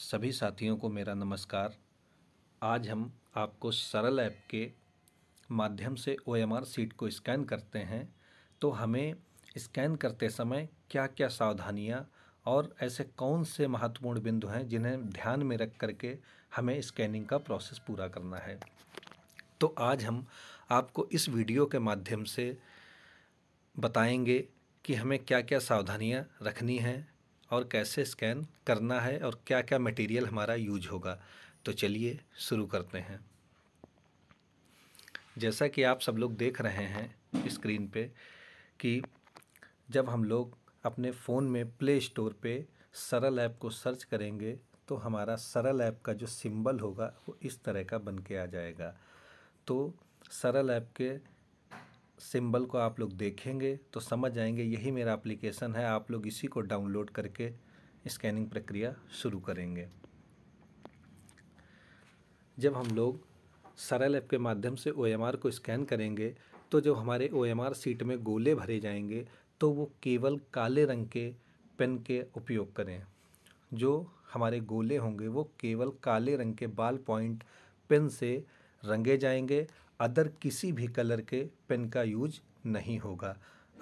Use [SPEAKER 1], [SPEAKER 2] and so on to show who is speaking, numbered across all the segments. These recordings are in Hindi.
[SPEAKER 1] सभी साथियों को मेरा नमस्कार आज हम आपको सरल ऐप के माध्यम से ओ सीट को स्कैन करते हैं तो हमें स्कैन करते समय क्या क्या सावधानियाँ और ऐसे कौन से महत्वपूर्ण बिंदु हैं जिन्हें ध्यान में रख करके हमें स्कैनिंग का प्रोसेस पूरा करना है तो आज हम आपको इस वीडियो के माध्यम से बताएंगे कि हमें क्या क्या सावधानियाँ रखनी हैं और कैसे स्कैन करना है और क्या क्या मटेरियल हमारा यूज होगा तो चलिए शुरू करते हैं जैसा कि आप सब लोग देख रहे हैं स्क्रीन पे कि जब हम लोग अपने फ़ोन में प्ले स्टोर पे सरल ऐप को सर्च करेंगे तो हमारा सरल ऐप का जो सिंबल होगा वो इस तरह का बन के आ जाएगा तो सरल ऐप के सिंबल को आप लोग देखेंगे तो समझ जाएंगे यही मेरा एप्लीकेशन है आप लोग इसी को डाउनलोड करके स्कैनिंग प्रक्रिया शुरू करेंगे जब हम लोग सरल ऐप के माध्यम से ओ को स्कैन करेंगे तो जब हमारे ओ सीट में गोले भरे जाएंगे तो वो केवल काले रंग के पेन के उपयोग करें जो हमारे गोले होंगे वो केवल काले रंग के बाल पॉइंट पेन से रंगे जाएंगे अदर किसी भी कलर के पेन का यूज नहीं होगा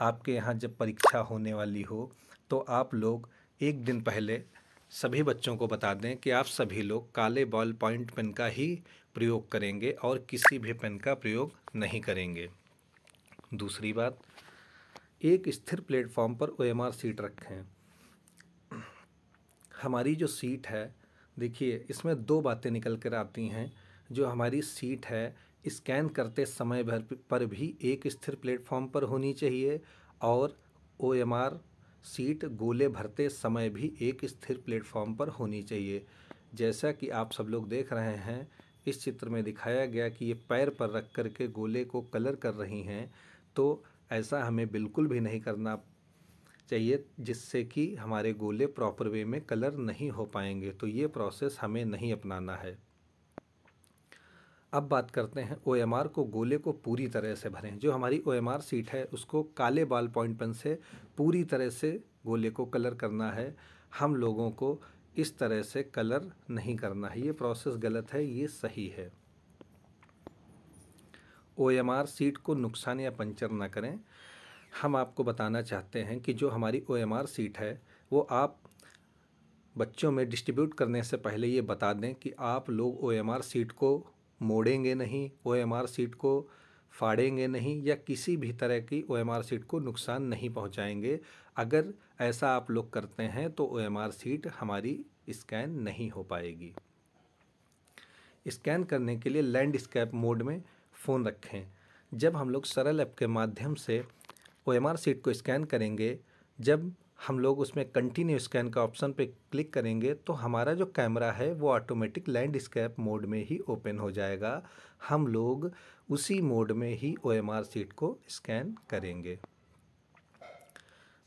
[SPEAKER 1] आपके यहाँ जब परीक्षा होने वाली हो तो आप लोग एक दिन पहले सभी बच्चों को बता दें कि आप सभी लोग काले बॉल पॉइंट पेन का ही प्रयोग करेंगे और किसी भी पेन का प्रयोग नहीं करेंगे दूसरी बात एक स्थिर प्लेटफॉर्म पर ओ सीट रखें हमारी जो सीट है देखिए इसमें दो बातें निकल कर आती हैं जो हमारी सीट है स्कैन करते समय भर पर भी एक स्थिर प्लेटफॉर्म पर होनी चाहिए और ओ एम आर सीट गोले भरते समय भी एक स्थिर प्लेटफॉर्म पर होनी चाहिए जैसा कि आप सब लोग देख रहे हैं इस चित्र में दिखाया गया कि ये पैर पर रख कर के गोले को कलर कर रही हैं तो ऐसा हमें बिल्कुल भी नहीं करना चाहिए जिससे कि हमारे गोले प्रॉपर वे में कलर नहीं हो पाएंगे तो ये प्रोसेस हमें नहीं अपनाना है अब बात करते हैं ओ को गोले को पूरी तरह से भरें जो हमारी ओ सीट है उसको काले बाल पॉइंट पेन से पूरी तरह से गोले को कलर करना है हम लोगों को इस तरह से कलर नहीं करना है ये प्रोसेस गलत है ये सही है ओ सीट को नुकसान या पंचर ना करें हम आपको बताना चाहते हैं कि जो हमारी ओ सीट है वो आप बच्चों में डिस्ट्रीब्यूट करने से पहले ये बता दें कि आप लोग ओ सीट को मोड़ेंगे नहीं ओ सीट को फाड़ेंगे नहीं या किसी भी तरह की ओ सीट को नुकसान नहीं पहुंचाएंगे अगर ऐसा आप लोग करते हैं तो ओ सीट हमारी स्कैन नहीं हो पाएगी स्कैन करने के लिए लैंडस्केप मोड में फ़ोन रखें जब हम लोग सरल ऐप के माध्यम से ओ सीट को स्कैन करेंगे जब हम लोग उसमें कंटिन्यू स्कैन का ऑप्शन पे क्लिक करेंगे तो हमारा जो कैमरा है वो ऑटोमेटिक लैंडस्केप मोड में ही ओपन हो जाएगा हम लोग उसी मोड में ही ओ एम आर सीट को स्कैन करेंगे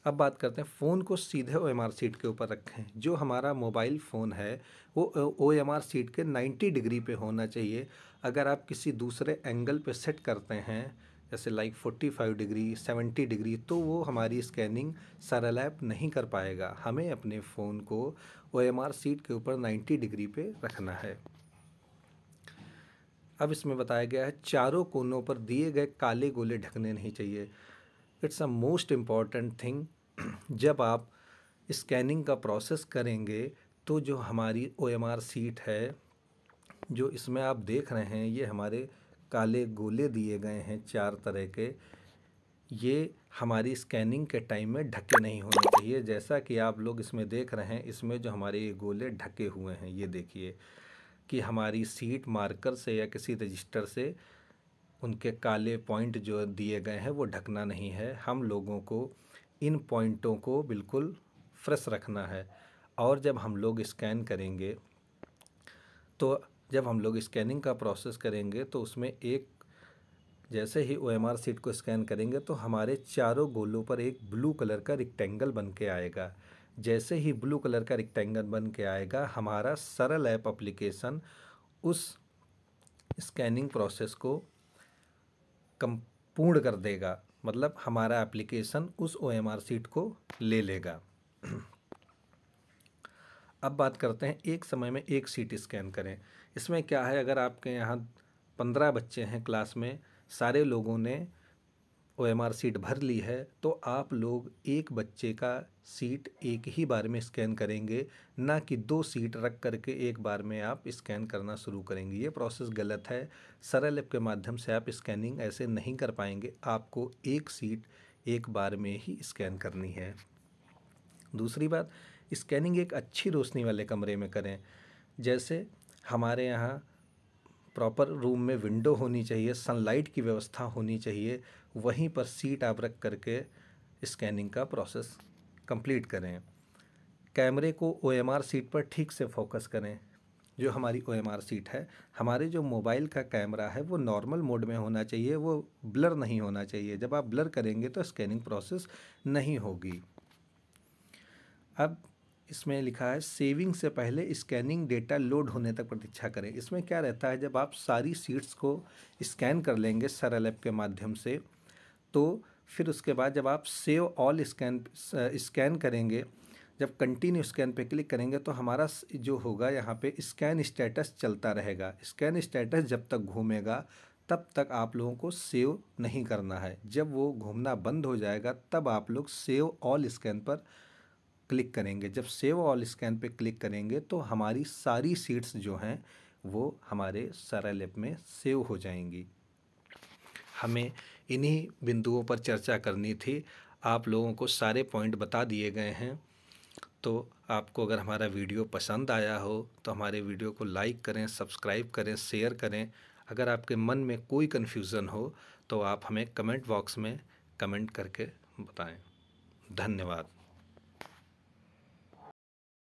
[SPEAKER 1] अब बात करते हैं फ़ोन को सीधे ओ एम आर सीट के ऊपर रखें जो हमारा मोबाइल फ़ोन है वो ओ एम आर सीट के 90 डिग्री पे होना चाहिए अगर आप किसी दूसरे एंगल पे सेट करते हैं जैसे like forty five degree seventy degree तो वो हमारी स्कैनिंग लैप नहीं कर पाएगा हमें अपने फ़ोन को ओ सीट के ऊपर नाइन्टी डिग्री पे रखना है अब इसमें बताया गया है चारों कोनों पर दिए गए काले गोले ढकने नहीं चाहिए it's a most important thing जब आप स्कैनिंग का प्रोसेस करेंगे तो जो हमारी ओ सीट है जो इसमें आप देख रहे हैं ये हमारे काले गोले दिए गए हैं चार तरह के ये हमारी स्कैनिंग के टाइम में ढके नहीं होने चाहिए जैसा कि आप लोग इसमें देख रहे हैं इसमें जो हमारे ये गोले ढके हुए हैं ये देखिए कि हमारी सीट मार्कर से या किसी रजिस्टर से उनके काले पॉइंट जो दिए गए हैं वो ढकना नहीं है हम लोगों को इन पॉइंटों को बिल्कुल फ्रेश रखना है और जब हम लोग स्कैन करेंगे तो जब हम लोग स्कैनिंग का प्रोसेस करेंगे तो उसमें एक जैसे ही ओ सीट को स्कैन करेंगे तो हमारे चारों गोलों पर एक ब्लू कलर का रिक्टेंगल बन के आएगा जैसे ही ब्लू कलर का रिक्टेंगल बन के आएगा हमारा सरल ऐप अप्लीकेशन उस स्कैनिंग प्रोसेस को कम पूर्ण कर देगा मतलब हमारा एप्लीकेशन उस ओ सीट को ले लेगा अब बात करते हैं एक समय में एक सी स्कैन करें इसमें क्या है अगर आपके यहाँ पंद्रह बच्चे हैं क्लास में सारे लोगों ने ओ एम आर सीट भर ली है तो आप लोग एक बच्चे का सीट एक ही बार में स्कैन करेंगे ना कि दो सीट रख करके एक बार में आप स्कैन करना शुरू करेंगे ये प्रोसेस गलत है सरल ऐप के माध्यम से आप स्कैनिंग ऐसे नहीं कर पाएंगे आपको एक सीट एक बार में ही स्कैन करनी है दूसरी बात स्कैनिंग एक अच्छी रोशनी वाले कमरे में करें जैसे हमारे यहाँ प्रॉपर रूम में विंडो होनी चाहिए सनलाइट की व्यवस्था होनी चाहिए वहीं पर सीट आप रख करके स्कैनिंग का प्रोसेस कंप्लीट करें कैमरे को ओ सीट पर ठीक से फोकस करें जो हमारी ओ सीट है हमारे जो मोबाइल का कैमरा है वो नॉर्मल मोड में होना चाहिए वो ब्लर नहीं होना चाहिए जब आप ब्लर करेंगे तो स्कैनिंग प्रोसेस नहीं होगी अब इसमें लिखा है सेविंग से पहले स्कैनिंग डेटा लोड होने तक प्रतीक्षा करें इसमें क्या रहता है जब आप सारी सीट्स को स्कैन कर लेंगे सरल ऐप के माध्यम से तो फिर उसके बाद जब आप सेव ऑल स्कैन स्कैन करेंगे जब कंटिन्यू स्कैन पे क्लिक करेंगे तो हमारा जो होगा यहाँ पे स्कैन स्टेटस चलता रहेगा स्कैन स्टेटस जब तक घूमेगा तब तक आप लोगों को सेव नहीं करना है जब वो घूमना बंद हो जाएगा तब आप लोग सेव ऑल स्कैन पर क्लिक करेंगे जब सेव ऑल स्कैन पे क्लिक करेंगे तो हमारी सारी सीट्स जो हैं वो हमारे सरल ऐप में सेव हो जाएंगी हमें इन्हीं बिंदुओं पर चर्चा करनी थी आप लोगों को सारे पॉइंट बता दिए गए हैं तो आपको अगर हमारा वीडियो पसंद आया हो तो हमारे वीडियो को लाइक करें सब्सक्राइब करें शेयर करें अगर आपके मन में कोई कन्फ्यूज़न हो तो आप हमें कमेंट बॉक्स में कमेंट करके बताएं धन्यवाद